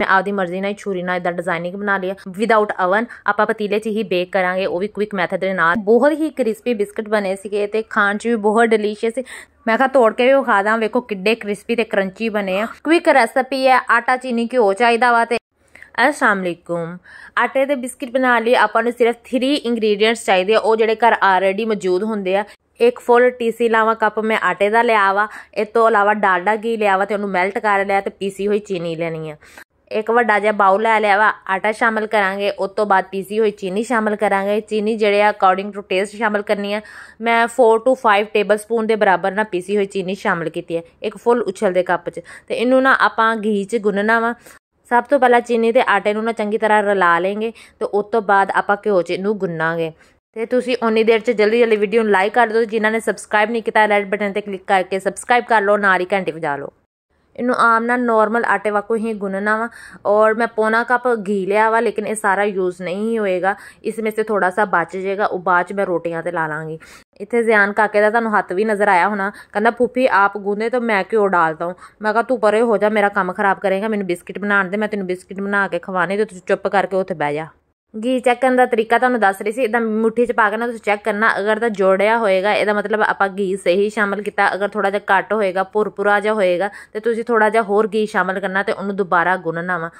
ਮੈਂ ਆਪਦੀ ਮਰਜ਼ੀ ਨਾਲ ਛੁਰੀ ਨਾਲ ਇਦਾਂ ਡਿਜ਼ਾਈਨਿੰਗ ਬਣਾ ਲਿਆ ਵਿਦਆਊਟ ਓਵਨ ਆਪਾਂ ਪਤੀਲੇ 'ਚ ਹੀ ਬੇਕ ਕਰਾਂਗੇ ਉਹ ਵੀ ਕੁਇਕ ਮੈਥਡ ਦੇ ਨਾਲ ਬਹੁਤ ਹੀ ਕ੍ਰਿਸਪੀ ਬਿਸਕਟ ਬਣੇ ਸੀਗੇ ਤੇ ਖਾਣ 'ਚ ਵੀ ਬਹੁਤ ਡਿਲੀਸ਼ੀਅਸ ਮੈਂ ਖਾ ਤੋੜ ਕੇ ਵੀ ਖਾ ਦਾਂ ਵੇਖੋ ਕਿੱਡੇ ਕ੍ਰਿਸਪੀ ਤੇ ਕਰੰਚੀ ਬਣੇ ਆ ਕੁਇਕ ਰੈਸਪੀ ਹੈ ਆਟਾ ਚੀਨੀ ਘਿਓ ਚਾਹੀਦਾ ਵਾ ਤੇ ਅਸਲਾਮ ਅਲੈਕੁਮ ਆਟੇ ਦੇ ਬਿਸਕਟ ਬਣਾ ਲਈ ਆਪਾਂ ਨੂੰ ਸਿਰਫ 3 ਇੰਗਰੀਡੀਅੰਟਸ ਚਾਹੀਦੇ ਆ ਉਹ ਜਿਹੜੇ ਘਰ ਆਲਰੇਡੀ ਮੌਜੂਦ ਹੁੰਦੇ ਆ ਇੱਕ ਫੁੱਲ ਟੀਸੀ ਲਾਵਾ ਕੱਪ ਮੈਂ ਆਟੇ ਦਾ ਲਿਆ ਵਾ ਇਹ ਤੋਂ ਇਲਾਵਾ ਡਾਲਡਾ ਘੀ ਲਿਆ ਵਾ ਤੇ ਉਹਨੂੰ ਮੈਲਟ ਕਰ ਲਿਆ ਤੇ ਪੀਸੀ ਹੋਈ ਚੀਨੀ ਲੈਣੀ ਆ ਇੱਕ ਵੱਡਾ ਜਿਹਾ ਬਾਉਲ ਲੈ ਲਿਆ ਵਾ ਆਟਾ ਸ਼ਾਮਲ ਕਰਾਂਗੇ ਉਸ ਤੋਂ ਬਾਅਦ ਪੀਸੀ ਹੋਈ ਚੀਨੀ ਸ਼ਾਮਲ ਕਰਾਂਗੇ ਚੀਨੀ ਜਿਹੜੇ ਆ ਅਕੋਰਡਿੰਗ ਟੂ ਟੇਸਟ ਸ਼ਾਮਲ ਕਰਨੀ ਹੈ ਮੈਂ 4 ਟੂ 5 ਟੇਬਲ ਸਪੂਨ ਦੇ ਬਰਾਬਰ ਨਾ ਪੀਸੀ ਹੋਈ ਚੀਨੀ ਸ਼ਾਮਲ ਕੀਤੀ ਹੈ ਇੱਕ ਫੁੱਲ ਉਛਲ ਦੇ ਕੱਪ 'ਚ ਤੇ ਇਹਨੂੰ ਨਾ ਆਪਾਂ ਘੀ 'ਚ ਗੁੰਨਣਾ ਵਾ ਸਭ ਤੋਂ ਪਹਿਲਾਂ ਚੀਨੀ ਤੇ ਆਟੇ ਨੂੰ ਨਾ ਚੰਗੀ ਤਰ੍ਹਾਂ ਰਲਾ ਲੇਂਗੇ ਤੇ ਉਸ ਤੋਂ ਬਾਅਦ ਆਪਾਂ ਘਿਓ 'ਚ ਇਹਨੂੰ ਗੁੰਨਾਂਗੇ ਤੇ ਤੁਸੀਂ ਓਨੀ ਦੇਰ 'ਚ ਜਲਦੀ ਜਲਦੀ ਵੀਡੀਓ ਨੂੰ ਲਾਈਕ ਕਰ ਦਿਓ ਜਿਨ੍ਹਾਂ ਨੇ ਸਬਸਕ੍ਰਾਈਬ ਨਹੀਂ ਕੀਤਾ ਰੈਡ ਬਟਨ ਤੇ ਕਲਿੱਕ ਕਰਕੇ ਸਬਸਕ੍ਰਾਈਬ ਕਰ ਲਓ ਨਾਲ ਹੀ ਘੰਟੀ ਵਜਾ ਲਓ ਇਹਨੂੰ ਆਮ ਨਾਲ ਨਾਰਮਲ ਆਟੇ ਵਾਂਗੂ ਹੀ ਗੁੰਨਣਾ ਵਾ ਔਰ ਕੱਪ ਘੀ ਲਿਆ ਵਾ ਲੇਕਿਨ ਇਹ ਸਾਰਾ ਯੂਜ਼ ਨਹੀਂ ਹੋਏਗਾ ਇਸ ਵਿੱਚ इसमें ਥੋੜਾ ਸਾ ਬਚ ਜਾਏਗਾ ਉਹ ਬਾਅਦ ਚ ਮੈਂ ਰੋਟੀਆਂ ਤੇ ਲਾ ਲਾਂਗੀ ਇੱਥੇ ਜ਼ਿਆਨ ਕਾਕੇ ਦਾ ਤੁਹਾਨੂੰ ਹੱਥ ਵੀ ਨਜ਼ਰ ਆਇਆ ਹੋਣਾ ਕਹਿੰਦਾ ਫੁੱਫੀ ਆਪ ਗੁੰਦੇ ਤਾਂ ਮੈਂ ਕਿਉਂ ਡਾਲਦਾ ਹਾਂ ਮੈਂ ਕਹਾ ਤੂੰ ਪਰੇ ਹੋ ਜਾ ਮੇਰਾ ਕੰਮ ਖਰਾਬ ਕਰੇਗਾ ਮੈਨੂੰ ਬਿਸਕਿਟ ਬਣਾਉਣ ਦੇ ਮੈਂ ਤੈਨੂੰ ਬਿਸਕਿਟ ਬਣਾ ਕੇ ਖਵਾਣੇ ਤੇ ਤੂੰ ਚੁੱਪ ਕਰਕੇ ਉੱਥੇ ਬਹਿ ਜਾ ਗੀ ਚੈੱਕ ਕਰਨ ਦਾ ਤਰੀਕਾ ਤੁਹਾਨੂੰ ਦੱਸ ਰਹੀ ਸੀ ਇਹਦਾ ਮੁੱਠੀ 'ਚ ਪਾ ਕੇ ਨਾ ਤੁਸੀਂ ਚੈੱਕ ਕਰਨਾ ਅਗਰ ਤਾਂ ਜੋੜਿਆ ਹੋਏਗਾ ਇਹਦਾ ਮਤਲਬ ਆਪਾਂ ਗੀ ਸਹੀ ਸ਼ਾਮਲ ਕੀਤਾ ਅਗਰ ਥੋੜਾ ਜਿਹਾ ਘੱਟ ਹੋਏਗਾ ਪੁਰਪੁਰਾ ਜਿਹਾ ਹੋਏਗਾ ਤੇ ਤੁਸੀਂ ਥੋੜਾ ਜਿਹਾ ਹੋਰ ਗੀ ਸ਼ਾਮਲ ਕਰਨਾ ਤੇ ਉਹਨੂੰ ਦੁਬਾਰਾ ਗੁੰਨਣਾ ਵਾ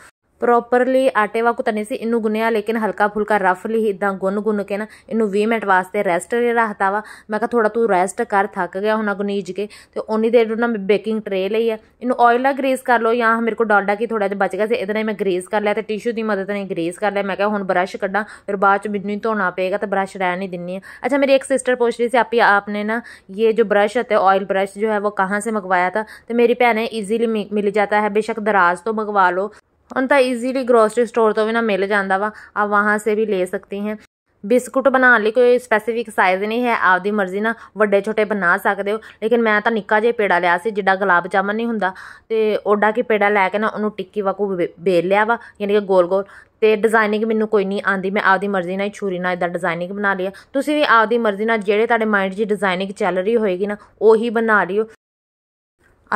ਪ੍ਰੋਪਰਲੀ ਆਟੇ ਵਾਂਗੂ ਤਾਂ ਨਹੀਂ ਸੀ ਇਹਨੂੰ ਗੁੰਨਿਆ ਲੇਕਿਨ ਹਲਕਾ ਫੁਲਕਾ ਰਫਲੀ ਇਦਾਂ ਗੁੰਨ ਗੁੰਨ ਕੇ ਨਾ ਇਹਨੂੰ 20 ਮਿੰਟ ਵਾਸਤੇ ਰੈਸਟ ਰੱਖਤਾ ਵਾ ਮੈਂ ਕਿਹਾ ਥੋੜਾ ਤੂੰ ਰੈਸਟ ਕਰ ਥੱਕ ਗਿਆ ਹੁਣ ਅਗਨੀਜ ਕੇ ਤੇ ਉਨੀ ਦੇਰ ਨੂੰ ਨਾ ਮੈਂ ਬੇਕਿੰਗ ਟਰੇ ਲਈ ਆ ਇਹਨੂੰ ਆਇਲ ਨਾਲ ਗਰੀਸ ਕਰ ਲਓ ਜਾਂ ਮੇਰੇ ਕੋ ਡਾਲਡਾ ਕੀ ਥੋੜਾ ਜਿਹਾ ਬਚ ਗਿਆ ਸੀ ਇਹਦੇ ਨਾਲ ਮੈਂ ਗਰੀਸ ਕਰ ਲਿਆ ਤੇ ਟਿਸ਼ੂ ਦੀ ਮਦਦ ਨਾਲ ਗਰੀਸ ਕਰ ਲਿਆ ਮੈਂ ਕਿਹਾ ਹੁਣ ਬਰਸ਼ ਕੱਢਾਂ ਫਿਰ ਬਾਅਦ ਚ ਮੈਨੂੰ ਹੀ ਧੋਣਾ ਪਏਗਾ ਤੇ ਬਰਸ਼ ਰਹਿਣ ਨਹੀਂ ਦਿੰਨੀ ਅੱਛਾ ਮੇਰੀ ਇੱਕ ਸਿਸਟਰ ਪੁੱਛ ਰਹੀ ਸੀ ਆਪੀ ਆਪਨੇ ਨਾ ਇਹ ਜੋ ਬਰਸ਼ ਤੇ ਆਇਲ ਬਰਸ਼ ਜੋ ਹੈ ਉਹ ਕਹਾਂ ਸੇ ਮੰਗਵਾਇਆ था ਤੇ ਮੇਰੀ बहन है इजीली मिल जाता है बेशक दराज तो मंगवा ਹੁਣ ਤਾਂ इजीली ਗਰੋਸਰੀ ਸਟੋਰ ਤੋਂ ਵੀ ਨਾ ਮਿਲ ਜਾਂਦਾ ਵਾ ਆ ਵਹਾਂ ਸੇ ਵੀ ਲੈ ਸਕਤੀ ਹੈ ਬਿਸਕੁਟ ਬਣਾਉਣ ਲਈ ਕੋਈ ਸਪੈਸੀਫਿਕ ਸਾਈਜ਼ ਨਹੀਂ ਹੈ ਆਪਦੀ ਮਰਜ਼ੀ ਨਾਲ ਵੱਡੇ ਛੋਟੇ ਬਣਾ ਸਕਦੇ ਹੋ ਲੇਕਿਨ ਮੈਂ ਤਾਂ ਨਿੱਕਾ ਜਿਹਾ ਪੇੜਾ ਲਿਆ ਸੀ ਜਿੱਡਾ ਗੁਲਾਬ ਜਾਮਨ ਨਹੀਂ ਹੁੰਦਾ ਤੇ ਓਡਾ ਕੀ ਪੇੜਾ ਲੈ ਕੇ ਨਾ ਉਹਨੂੰ ਟਿੱਕੀ ਵਾਂਗੂ ਬੇਲ ਲਿਆ ਵਾ ਯਾਨੀ ਕਿ ਗੋਲ ਗੋਲ ਤੇ ਡਿਜ਼ਾਈਨਿੰਗ ਮੈਨੂੰ ਕੋਈ ਨਹੀਂ ਆਂਦੀ ਮੈਂ ਆਪਦੀ ਮਰਜ਼ੀ ਨਾਲ ਛੁਰੀ ਨਾਲ ਇਦਾਂ ਡਿਜ਼ਾਈਨਿੰਗ ਬਣਾ ਲਿਆ ਤੁਸੀਂ ਵੀ ਆਪਦੀ ਮਰਜ਼ੀ ਨਾਲ ਜਿਹੜੇ ਤੁਹਾਡੇ ਮਾਈਂਡ 'ਚ ਡਿਜ਼ਾਈਨਿੰਗ ਚੱਲ ਰਹੀ ਹੋਏਗੀ ਨਾ ਉਹੀ ਬਣਾ ਲਿਓ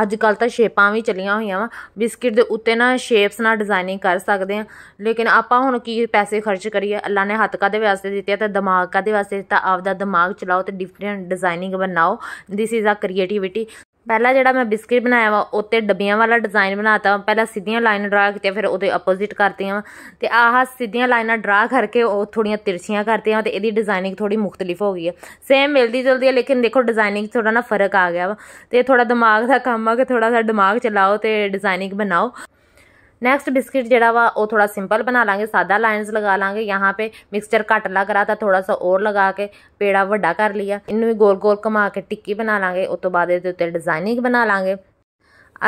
ਅੱਜ ਕੱਲ ਤਾਂ ਸ਼ੇਪਾਂ ਵੀ ਚਲੀਆਂ ਹੋਈਆਂ ਵਾ ਬਿਸਕਿਟ ਦੇ ਉੱਤੇ ਨਾ ਸ਼ੇਪਸ ਨਾਲ ਡਿਜ਼ਾਈਨਿੰਗ ਕਰ ਸਕਦੇ ਆ ਲੇਕਿਨ ਆਪਾਂ ਹੁਣ ਕੀ ਪੈਸੇ ਖਰਚ ਕਰੀਏ ਅੱਲਾ ਨੇ ਹੱਥ ਕਾਦੇ ਵਾਸਤੇ ਦਿੱਤੇ ਤਾਂ ਦਿਮਾਗ ਕਾਦੇ ਵਾਸਤੇ ਦਿੱਤਾ ਆਪਦਾ ਦਿਮਾਗ ਚਲਾਓ ਤੇ ਡਿਫਰੈਂਟ ਡਿਜ਼ਾਈਨਿੰਗ ਬਣਾਓ ਥਿਸ ਇਜ਼ ਆ ਕ੍ਰੀਏਟੀਵਿਟੀ ਪਹਿਲਾ ਜਿਹੜਾ ਮੈਂ ਬਿਸਕਿਟ ਬਣਾਇਆ ਵਾ ਉੱਤੇ ਡੱਬੀਆਂ ਵਾਲਾ ਡਿਜ਼ਾਈਨ ਬਣਾਤਾ ਪਹਿਲਾਂ ਸਿੱਧੀਆਂ ਲਾਈਨਾਂ ਡਰਾ ਕੀਤੀਆਂ ਫਿਰ ਉਹਦੇ ਆਪੋਜ਼ਿਟ ਕਰਤੀਆਂ ਤੇ ਆਹ ਸਿੱਧੀਆਂ ਲਾਈਨਾਂ ਡਰਾ ਕਰਕੇ ਉਹ ਥੋੜੀਆਂ ਤਿਰਛੀਆਂ ਕਰਤੀਆਂ ਤੇ ਇਹਦੀ ਡਿਜ਼ਾਈਨਿੰਗ ਥੋੜੀ ਮੁxtਲਿਫ ਹੋ ਗਈ ਹੈ ਸੇਮ ਮਿਲਦੀ ਜੁਲਦੀ ਹੈ ਲੇਕਿਨ ਦੇਖੋ ਡਿਜ਼ਾਈਨਿੰਗ ਥੋੜਾ ਨਾ ਫਰਕ ਆ ਗਿਆ ਵਾ ਤੇ ਥੋੜਾ ਦਿਮਾਗ ਦਾ ਕੰਮ ਆ ਕਿ ਥੋੜਾ ਸਾ ਦਿਮਾਗ ਚਲਾਓ ਤੇ ਡਿਜ਼ਾਈਨਿੰਗ ਬਣਾਓ ਨੈਕਸਟ ਬਿਸਕਿਟ ਜਿਹੜਾ ਵਾ ਉਹ ਥੋੜਾ ਸਿੰਪਲ ਬਣਾ ਲਾਂਗੇ ਸਾਦਾ ਲਾਈਨਸ ਲਗਾ ਲਾਂਗੇ ਯਹਾਂ ਪੇ ਮਿਕਸਚਰ ਘਟ ਲੱਗ ਰਹਾ ਤਾਂ ਥੋੜਾ ਸਾ ਔਰ ਲਗਾ ਕੇ ਪੇੜਾ ਵੱਡਾ ਕਰ ਲਿਆ ਇਹਨੂੰ ਵੀ ਗੋਲ ਗੋਲ ਕਮਾ ਕੇ ਟਿੱਕੀ ਬਣਾ ਲਾਂਗੇ ਉਸ ਤੋਂ ਬਾਅਦ ਇਹਦੇ ਉੱਤੇ ਡਿਜ਼ਾਈਨਿੰਗ ਬਣਾ ਲਾਂਗੇ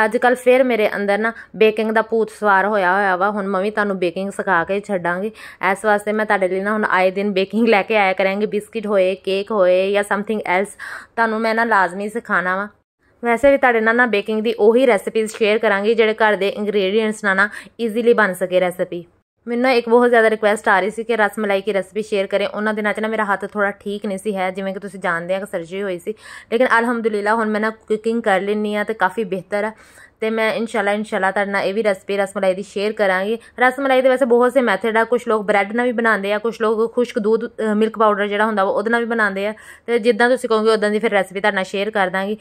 ਅੱਜ ਕੱਲ ਫਿਰ ਮੇਰੇ ਅੰਦਰ ਨਾ ਬੇਕਿੰਗ ਦਾ ਪੂਤ ਸਵਾਰ ਹੋਇਆ ਹੋਇਆ ਵਾ ਹੁਣ ਮੈਂ ਵੀ ਤੁਹਾਨੂੰ ਬੇਕਿੰਗ ਸਿਖਾ ਕੇ ਛੱਡਾਂਗੀ ਐਸ ਵਾਸਤੇ ਮੈਂ ਤੁਹਾਡੇ ਲਈ ਨਾ ਹੁਣ ਆਏ ਦਿਨ ਬੇਕਿੰਗ ਲੈ ਕੇ ਆਇਆ ਕਰਾਂਗੀ ਬਿਸਕਿਟ ਹੋਏ ਕੇਕ ਹੋਏ ਜਾਂ ਸਮਥਿੰਗ ਐਲਸ ਤੁਹਾਨੂੰ ਮੈਂ ਨਾ ਲਾਜ਼ਮੀ ਸਿਖਾਣਾ ਵਾ ਵੈਸੇ ਵੀ ਤੁਹਾਡੇ ਨਾਲ ਨਾ ਬੇਕਿੰਗ ਦੀ ਉਹੀ ਰੈਸਪੀ ਸ਼ੇਅਰ ਕਰਾਂਗੀ ਜਿਹੜੇ ਘਰ ਦੇ ਇੰਗਰੀਡੀਐਂਟਸ ਨਾਲ ਨਾ ਈਜ਼ੀਲੀ ਬਣ ਸਕੇ ਰੈਸਪੀ ਮੈਨੂੰ ਇੱਕ ਬਹੁਤ ਜ਼ਿਆਦਾ ਰਿਕੁਐਸਟ ਆ ਰਹੀ ਸੀ ਕਿ ਰਸ ਮਲਾਈ ਦੀ ਰੈਸਪੀ ਸ਼ੇਅਰ ਕਰੇ ਉਹਨਾਂ ਦਿਨਾਂ 'ਚ ਨਾ ਮੇਰਾ ਹੱਥ ਥੋੜਾ ਠੀਕ ਨਹੀਂ ਸੀ ਹੈ ਜਿਵੇਂ ਕਿ ਤੁਸੀਂ ਜਾਣਦੇ ਆ ਕਿ ਸਰਜਰੀ ਹੋਈ ਸੀ ਲੇਕਿਨ ਅਲਹਮਦੁਲਿਲਾ ਹੁਣ ਮੈਂ ਨਾ ਕੁਕਿੰਗ ਕਰ ਲੈਣੀ ਆ ਤੇ ਕਾਫੀ ਬਿਹਤਰ ਆ ਤੇ ਮੈਂ ਇਨਸ਼ਾਅੱਲਾ ਇਨਸ਼ਾਅੱਲਾ ਤੁਹਾਡੇ ਨਾਲ ਇਹ ਵੀ ਰੈਸਪੀ ਰਸਮਲਾਈ ਦੀ ਸ਼ੇਅਰ ਕਰਾਂਗੀ ਰਸਮਲਾਈ ਦੇ ਵੈਸੇ ਬਹੁਤ ਸੇ ਮੈਥਡ ਆ ਕੁਝ ਲੋਕ ਬ੍ਰੈਡ ਨਾਲ ਵੀ ਬਣਾਉਂਦੇ ਆ ਕੁਝ ਲੋਕ ਖੁਸ਼ਕ ਦੁੱਧ ਮਿਲਕ ਪਾਊਡਰ ਜਿਹੜਾ ਹੁੰਦਾ ਉਹਦੇ ਨਾਲ ਵੀ ਬਣਾਉਂਦੇ ਆ ਤੇ ਜਿੱਦਾਂ ਤੁਸੀਂ ਕਹੋਗੇ ਉਦਾਂ ਦੀ ਫਿਰ ਰੈਸਪੀ ਤੁਹਾਡੇ ਨਾਲ ਸ਼ੇਅਰ ਕਰ ਦਾਂਗੀ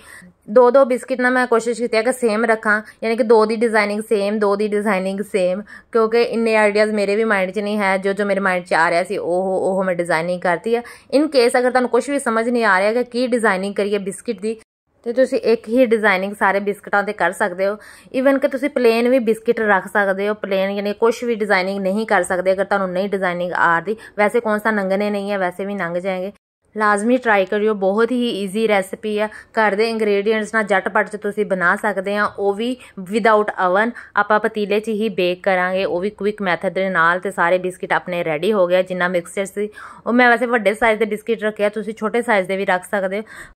ਦੋ ਦੋ ਬਿਸਕਿਟ ਨਾਲ ਮੈਂ ਕੋਸ਼ਿਸ਼ ਕੀਤੀ ਹੈ ਕਿ ਸੇਮ ਰੱਖਾਂ ਯਾਨੀ ਕਿ ਦੋ ਦੀ ਡਿਜ਼ਾਈਨਿੰਗ ਸੇਮ ਦੋ ਦੀ ਡਿਜ਼ਾਈਨਿੰਗ ਸੇਮ ਕਿਉਂਕਿ ਇੰਨੇ ਆਈਡੀਆਜ਼ ਮੇਰੇ ਵੀ ਮਾਈਂਡ 'ਚ ਨਹੀਂ ਹੈ ਜੋ ਜੋ ਮੇਰੇ ਮਾਈਂਡ 'ਚ ਆ ਰਿਹਾ ਸੀ ਉਹ ਉਹ ਮੈਂ ਡਿਜ਼ਾਈਨਿੰਗ ਕਰਤੀ ਆ ਇਨ ਕੇਸ ਅਗਰ ਤੁਹਾਨੂੰ ਕੁਝ ਵੀ ਸਮਝ ਨਹੀਂ ਆ ਰਿਹਾ ਕਿ ਕੀ ਡਿਜ਼ਾਈਨਿੰਗ ਕਰੀਏ ਬਿਸਕਿਟ ਦੀ ਤੇ ਤੁਸੀਂ ਇੱਕ ਹੀ ਡਿਜ਼ਾਈਨਿੰਗ ਸਾਰੇ ਬਿਸਕਟਾਂ ਤੇ ਕਰ ਸਕਦੇ ਹੋ ਇਵਨ ਕਿ ਤੁਸੀਂ ਪਲੇਨ ਵੀ ਬਿਸਕਟ ਰੱਖ ਸਕਦੇ ਹੋ ਪਲੇਨ ਯਾਨੀ ਕੁਝ ਵੀ ਡਿਜ਼ਾਈਨਿੰਗ ਨਹੀਂ ਕਰ ਸਕਦੇ ਅਗਰ ਤੁਹਾਨੂੰ ਨਹੀਂ ਡਿਜ਼ਾਈਨਿੰਗ ਆਦੀ ਵੈਸੇ ਕੌਣ ਸਾ ਨੰਗਨੇ ਨਹੀਂ ਹੈ ਵੈਸੇ ਵੀ ਨੰਗ ਜਾਏਗੇ ਲਾਜ਼ਮੀ ਟਰਾਈ ਕਰਿਓ ਬਹੁਤ ਹੀ ਈਜ਼ੀ ਰੈਸਪੀ ਆ ਘਰ ਦੇ ਇੰਗਰੀਡੀਐਂਟਸ ਨਾਲ ਝਟਪਟ ਚ ਤੁਸੀਂ ਬਣਾ ਸਕਦੇ ਆ ਉਹ ਵੀ ਵਿਦਆਊਟ ਓਵਨ ਆਪਾਂ ਪਤੀਲੇ 'ਚ ਹੀ ਬੇਕ ਕਰਾਂਗੇ ਉਹ ਵੀ ਕੁਇਕ ਮੈਥਡ ਦੇ ਨਾਲ ਤੇ ਸਾਰੇ ਬਿਸਕਟ ਆਪਣੇ ਰੈਡੀ ਹੋ ਗਿਆ ਜਿੰਨਾ ਮਿਕਸਚਰ ਸੀ ਉਹ ਮੈਂ ਵੈਸੇ ਵੱਡੇ ਸਾਈਜ਼ ਦੇ ਬਿਸਕਟ ਰੱਖਿਆ ਤੁਸੀਂ ਛੋਟੇ ਸਾਈਜ਼ ਦੇ ਵੀ ਰੱਖ ਸਕਦੇ ਹੋ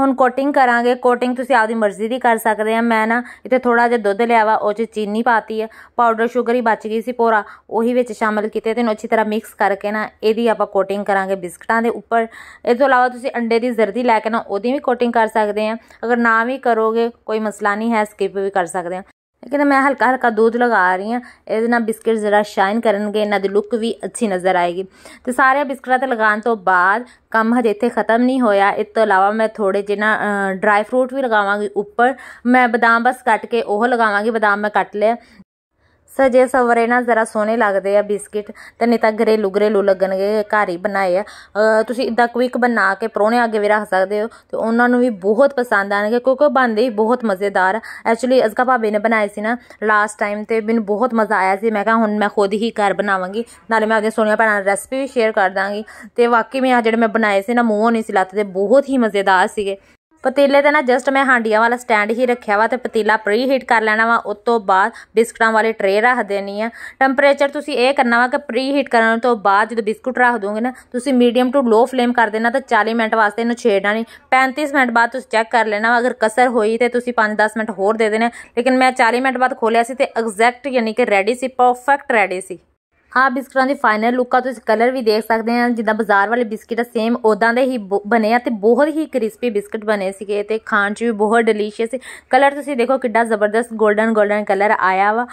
ਹੁਣ ਕੋਟਿੰਗ ਕਰਾਂਗੇ ਕੋਟਿੰਗ ਤੁਸੀਂ ਆਪਦੀ ਮਰਜ਼ੀ ਦੀ ਕਰ ਸਕਦੇ ਆ ਮੈਂ ਨਾ ਇੱਥੇ ਥੋੜਾ ਜਿਹਾ ਦੁੱਧ ਲਿਆ ਵਾ ਉਹ 'ਚ ਚੀਨੀ ਪਾਤੀ ਹੈ ਪਾਊਡਰ ਸ਼ੂਗਰ ਹੀ ਬਚ ਗਈ ਸੀ ਪੂਰਾ ਉਹੀ ਵਿੱਚ ਸ਼ਾਮਲ ਕੀਤੇ ਤੇ ਨੂੰ ਅੱਛੀ ਤਰ੍ਹਾਂ ਮਿਕਸ ਕਰਕੇ ਨਾ ਇਹਦੀ ਆਪਾਂ ਕੋਟਿੰਗ ਕਰਾਂਗੇ ਬਿਸਕਟਾਂ ਦੇ ਉੱਪਰ ਇਸ ਤੋਂ ਇਲਾਵਾ ਤੁਸੀਂ ਅੰਡੇ ਦੀ ਜ਼ਰਦੀ ਲੈ ਕੇ ਨਾ ਉਹਦੀ ਵੀ ਕੋਟਿੰਗ ਕਰ ਸਕਦੇ ਆ ਅਗਰ ਨਾ ਵੀ ਕਰੋਗੇ ਕੋਈ ਮਸਲਾ ਨਹੀਂ ਹੈ ਸਕਿਪ ਵੀ ਕਰ ਸਕਦੇ ਆ ਲੇਕਿਨ ਮੈਂ ਹਲਕਾ ਹਲਕਾ ਦੁੱਧ ਲਗਾ ਰਹੀ ਹਾਂ ਇਹਦੇ ਨਾਲ ਬਿਸਕਟ ਜ਼ਰਾ ਸ਼ਾਈਨ ਕਰਨਗੇ ਇਹਨਾਂ ਦੀ ਲੁੱਕ ਵੀ ਅੱਛੀ ਨਜ਼ਰ ਆਏਗੀ ਤੇ ਸਾਰੇ ਬਿਸਕਟਾਂ ਤੇ ਲਗਾਉਣ ਤੋਂ ਬਾਅਦ ਕੰਮ ਹਜੇ ਇੱਥੇ ਖਤਮ ਨਹੀਂ ਹੋਇਆ ਇਸ ਤੋਂ ਇਲਾਵਾ ਮੈਂ ਥੋੜੇ ਜਿਹਾ ਡਰਾਈ ਫਰੂਟ ਵੀ ਲਗਾਵਾਂਗੀ ਉੱਪਰ ਮੈਂ ਬਦਾਮ ਬਸ ਕੱਟ ਕੇ ਉਹ ਲਗਾਵਾਂਗੀ ਬਦਾਮ ਮੈਂ ਕੱਟ ਲਿਆ ਸਰ ਜੇ ਸਵਰੇ ਨਾ ਜ਼ਰਾ ਸੋਹਣੇ ਲੱਗਦੇ ਆ ਬਿਸਕਿਟ ਤੇ ਨਹੀਂ ਤਾਂ ਘਰੇਲੂ ਘਰੇਲੂ ਲੱਗਣਗੇ ਘਰ ਹੀ ਬਣਾਏ ਆ ਤੁਸੀਂ ਇਦਾਂ ਕੁਇਕ ਬਣਾ ਕੇ ਪਰੋਣੇ ਅੱਗੇ ਵੀ ਰੱਖ ਸਕਦੇ ਹੋ ਤੇ ਉਹਨਾਂ ਨੂੰ ਵੀ ਬਹੁਤ ਪਸੰਦ ਆਣਗੇ ਕਿਉਂਕਿ ਉਹ ਬਣਦੇ ਹੀ ਬਹੁਤ ਮਜ਼ੇਦਾਰ ਐਕਚੁਅਲੀ ਅਜ਼ਕਾ ਭਾਬੀ ਨੇ ਬਣਾਏ ਸੀ ਨਾ ਲਾਸਟ ਟਾਈਮ ਤੇ ਮੈਨੂੰ ਬਹੁਤ ਮਜ਼ਾ ਆਇਆ ਸੀ ਮੈਂ ਕਿਹਾ ਹੁਣ ਮੈਂ ਖੁਦ ਹੀ ਘਰ ਬਣਾਵਾਂਗੀ ਨਾਲੇ ਮੈਂ ਆਪਣੀਆਂ ਸੋਹਣੀਆਂ ਭੈਣਾਂ ਦੀ ਰੈਸਪੀ ਵੀ ਸ਼ੇਅਰ ਕਰ ਦਾਂਗੀ ਤੇ ਵਾਕਈ ਮੈਂ ਜਿਹੜੇ ਮੈਂ ਬਣਾਏ ਸੀ ਨਾ ਮੂੰਹੋਂ ਨਹੀਂ ਸੀ ਲੱਤ ਦੇ ਬਹੁਤ ਹੀ ਮਜ਼ੇਦਾਰ ਸੀਗੇ ਪਤੀਲੇ ਤੇ ਨਾ ਜਸਟ ਮੈਂ ਹਾਂਡੀਆਂ ਵਾਲਾ ਸਟੈਂਡ ਹੀ ਰੱਖਿਆ ਵਾ ਤੇ ਪਤੀਲਾ ਪ੍ਰੀ ਹੀਟ ਕਰ ਲੈਣਾ ਵਾ ਉਸ ਤੋਂ ਬਾਅਦ ਬਿਸਕਟਾਂ ਵਾਲੇ ਟਰੇ ਰੱਖ ਦੇਣੀ ਆ ਟੈਂਪਰੇਚਰ ਤੁਸੀਂ ਇਹ ਕਰਨਾ ਵਾ ਕਿ ਪ੍ਰੀ ਹੀਟ ਕਰਨ ਤੋਂ ਬਾਅਦ ਜਦੋਂ ਬਿਸਕਟ ਰੱਖ ਦੋਗੇ ਨਾ ਤੁਸੀਂ ਮੀਡੀਅਮ ਟੂ ਲੋ ਫਲੇਮ ਕਰ ਦੇਣਾ ਤਾਂ 40 ਮਿੰਟ ਵਾਸਤੇ ਇਹਨੂੰ ਛੇੜਣਾ ਨਹੀਂ 35 ਮਿੰਟ ਬਾਅਦ ਤੁਸੀਂ ਚੈੱਕ ਕਰ ਲੈਣਾ ਵਾ ਅਗਰ ਕਸਰ ਹੋਈ ਤੇ ਤੁਸੀਂ 5-10 ਮਿੰਟ ਹੋਰ ਦੇ ਦੇਣਾ ਲੇਕਿਨ ਮੈਂ 40 ਮਿੰਟ ਬਾਅਦ ਖੋਲਿਆ ਸੀ ਤੇ ਐਗਜ਼ੈਕਟ ਯਾਨੀ ਕਿ ਰੈਡੀ ਸੀ ਪਰਫੈਕਟ ਰੈਡੀ ਸੀ ਹਾਂ ਬਿਸਕਟਾਂ ਦੀ ਫਾਈਨਲ ਲੁੱਕ ਆ ਤੁਸੀਂ ਕਲਰ ਵੀ ਦੇਖ ਸਕਦੇ ਆ ਜਿੱਦਾਂ ਬਾਜ਼ਾਰ ਵਾਲੇ ਬਿਸਕਟ ਆ ਸੇਮ ਉਦਾਂ ਦੇ ਹੀ ਬਣੇ ਆ ਤੇ ਬਹੁਤ ਹੀ ਕ੍ਰਿਸਪੀ ਬਿਸਕਟ ਬਣੇ ਸੀਗੇ ਤੇ ਖਾਣ 'ਚ ਵੀ ਬਹੁਤ ਡਿਲੀਸ਼ੀਅਸ ਕਲਰ ਤੁਸੀਂ ਦੇਖੋ ਕਿੱਡਾ ਜ਼ਬਰਦਸਤ 골ਡਨ 골ਡਨ ਕਲਰ ਆਇਆ ਵਾ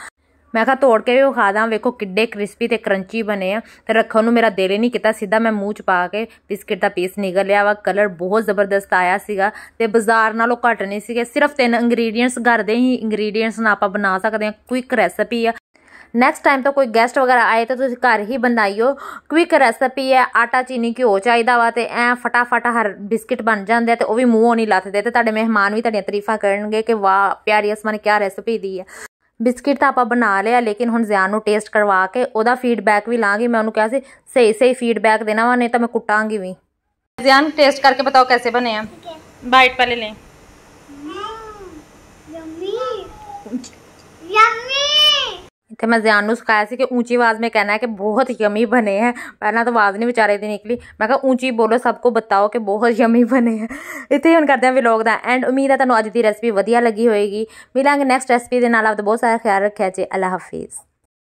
ਮੈਂ ਖਾ ਤੋੜ ਕੇ ਵੀ ਖਾ ਦਾਂ ਵੇਖੋ ਕਿੱਡੇ ਕ੍ਰਿਸਪੀ ਤੇ ਕਰੰਚੀ ਬਣੇ ਆ ਤੇ ਰੱਖਣ ਨੂੰ ਮੇਰਾ ਦੇਲੇ ਨਹੀਂ ਕੀਤਾ ਸਿੱਧਾ ਮੈਂ ਮੂੰਹ 'ਚ ਪਾ ਕੇ ਬਿਸਕਟ ਦਾ ਪੀਸ ਨਿਗਲ ਲਿਆ ਵਾ ਕਲਰ ਬਹੁਤ ਜ਼ਬਰਦਸਤ ਆਇਆ ਸੀਗਾ ਤੇ ਬਾਜ਼ਾਰ ਨਾਲੋਂ ਘੱਟ ਨਹੀਂ ਸੀਗੇ ਸਿਰਫ ਤਿੰਨ ਇੰਗਰੀਡੀਐਂਟਸ ਘਰ ਦੇ ਹੀ ਇੰਗਰੀਡੀਐਂਟਸ ਨਾਲ ਆਪਾਂ ਬਣਾ ਸਕਦੇ ਆ ਕੁਇਕ ਰੈਸਪੀ ਆ ਨੈਕਸਟ ਟਾਈਮ ਤੋਂ ਕੋਈ ਗੈਸਟ ਵਗੈਰਾ ਆਏ ਤਾਂ ਤੁਸੀਂ ਘਰ ਹੀ ਬਣਾਈਓ ਕੁਇਕ ਰੈਸਪੀ ਹੈ ਆਟਾ ਚੀਨੀ ਘਿਓ ਚਾਹੀਦਾ ਵਾ ਤੇ ਐ ਫਟਾਫਟ ਹਰ ਬਿਸਕਟ ਬਣ ਜਾਂਦੇ ਤੇ ਉਹ ਵੀ ਮੂੰਹੋਂ ਨਹੀਂ ਲੱਥਦੇ ਤੇ ਤੁਹਾਡੇ ਮਹਿਮਾਨ ਵੀ ਤੁਹਾਡੀਆਂ ਤਾਰੀਫਾਂ ਕਰਨਗੇ ਕਿ ਵਾਹ ਪਿਆਰੀ ਅਸਮਾਨ ਨੇ ਕੀ ਰੈਸਪੀ ਦੀ ਹੈ ਬਿਸਕਟ ਤਾਂ ਆਪਾਂ ਬਣਾ ਲਿਆ ਲੇਕਿਨ ਹੁਣ ਜ਼ਿਆਨ ਨੂੰ ਟੇਸਟ ਕਰਵਾ ਕੇ ਉਹਦਾ ਫੀਡਬੈਕ ਵੀ ਲਾਂਗੀ ਮੈਂ ਉਹਨੂੰ ਕਿਹਾ ਸੀ ਸਹੀ ਸਹੀ ਫੀਡਬੈਕ ਦੇਣਾ ਵਾ ਨਹੀਂ ਤਾਂ ਮੈਂ ਕੁੱਟਾਂਗੀ ਵੀ ਜ਼ਿਆਨ ਟੇਸਟ ਕਰਕੇ ਬਤਾਓ ਕਿਵੇਂ ਬਣੇ ਆ ਬਾਈਟ ਪਹਿਲੇ ਲੈ इतने मैं जान सिखाया कि ऊंची आवाज़ में कहना है कि बहुत यमी बने हैं पहला तो आवाज़ नहीं बेचारे दी निकली मैं कहा ऊंची बोलो सबको बताओ कि बहुत यमी बने हैं इतने ही हम करते हैं व्लॉग का एंड उम्मीद है तुम्हें अज की रैसपी वजी लगी होएगी मिलेंगे नैक्सट रैसपी के नाल आप बहुत सारा ख्याल रखे जी अल्लाह हाफिज़